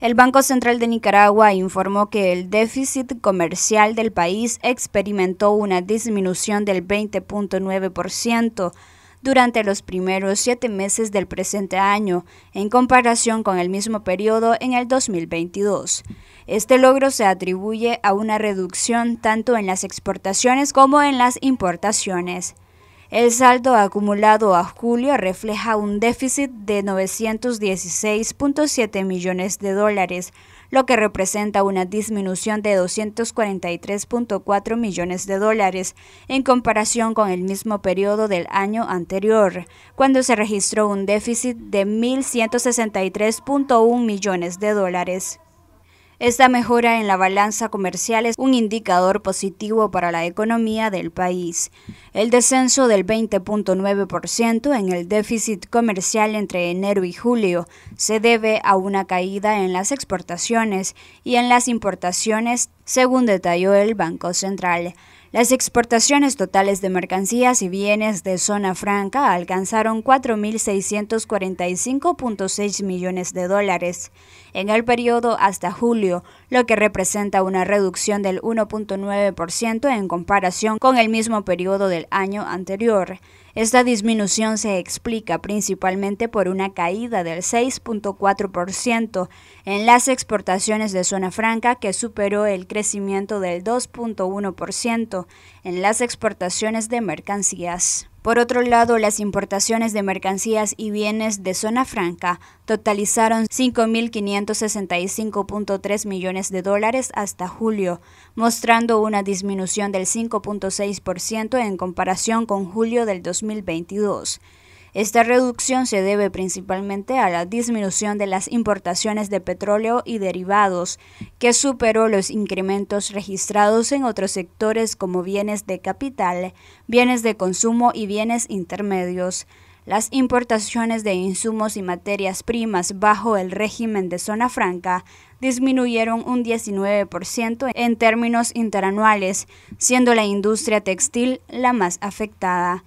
El Banco Central de Nicaragua informó que el déficit comercial del país experimentó una disminución del 20.9% durante los primeros siete meses del presente año, en comparación con el mismo periodo en el 2022. Este logro se atribuye a una reducción tanto en las exportaciones como en las importaciones. El saldo acumulado a julio refleja un déficit de 916.7 millones de dólares, lo que representa una disminución de 243.4 millones de dólares en comparación con el mismo periodo del año anterior, cuando se registró un déficit de 1.163.1 millones de dólares. Esta mejora en la balanza comercial es un indicador positivo para la economía del país. El descenso del 20.9% en el déficit comercial entre enero y julio se debe a una caída en las exportaciones y en las importaciones, según detalló el Banco Central. Las exportaciones totales de mercancías y bienes de zona franca alcanzaron 4.645.6 millones de dólares en el periodo hasta julio, lo que representa una reducción del 1.9% en comparación con el mismo periodo del año anterior. Esta disminución se explica principalmente por una caída del 6.4% en las exportaciones de zona franca que superó el crecimiento del 2.1% en las exportaciones de mercancías. Por otro lado, las importaciones de mercancías y bienes de zona franca totalizaron 5.565.3 millones de dólares hasta julio, mostrando una disminución del 5.6% en comparación con julio del 2022. Esta reducción se debe principalmente a la disminución de las importaciones de petróleo y derivados, que superó los incrementos registrados en otros sectores como bienes de capital, bienes de consumo y bienes intermedios. Las importaciones de insumos y materias primas bajo el régimen de zona franca disminuyeron un 19% en términos interanuales, siendo la industria textil la más afectada.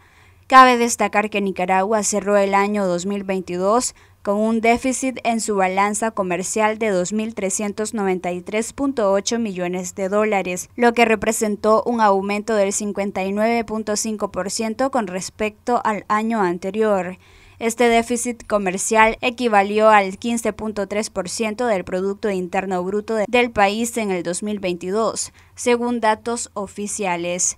Cabe destacar que Nicaragua cerró el año 2022 con un déficit en su balanza comercial de 2.393.8 millones de dólares, lo que representó un aumento del 59.5% con respecto al año anterior. Este déficit comercial equivalió al 15.3% del Producto Interno Bruto del país en el 2022, según datos oficiales.